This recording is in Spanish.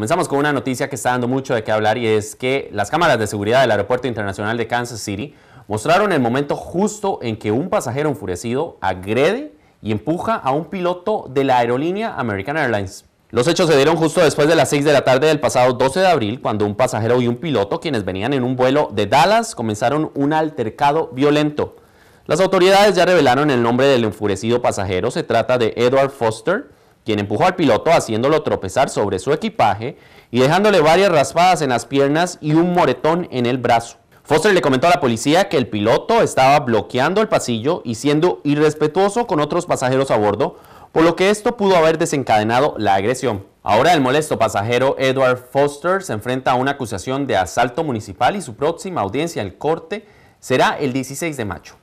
Comenzamos con una noticia que está dando mucho de qué hablar y es que las cámaras de seguridad del Aeropuerto Internacional de Kansas City mostraron el momento justo en que un pasajero enfurecido agrede y empuja a un piloto de la aerolínea American Airlines. Los hechos se dieron justo después de las 6 de la tarde del pasado 12 de abril, cuando un pasajero y un piloto, quienes venían en un vuelo de Dallas, comenzaron un altercado violento. Las autoridades ya revelaron el nombre del enfurecido pasajero, se trata de Edward Foster, quien empujó al piloto haciéndolo tropezar sobre su equipaje y dejándole varias raspadas en las piernas y un moretón en el brazo. Foster le comentó a la policía que el piloto estaba bloqueando el pasillo y siendo irrespetuoso con otros pasajeros a bordo, por lo que esto pudo haber desencadenado la agresión. Ahora el molesto pasajero Edward Foster se enfrenta a una acusación de asalto municipal y su próxima audiencia al corte será el 16 de mayo.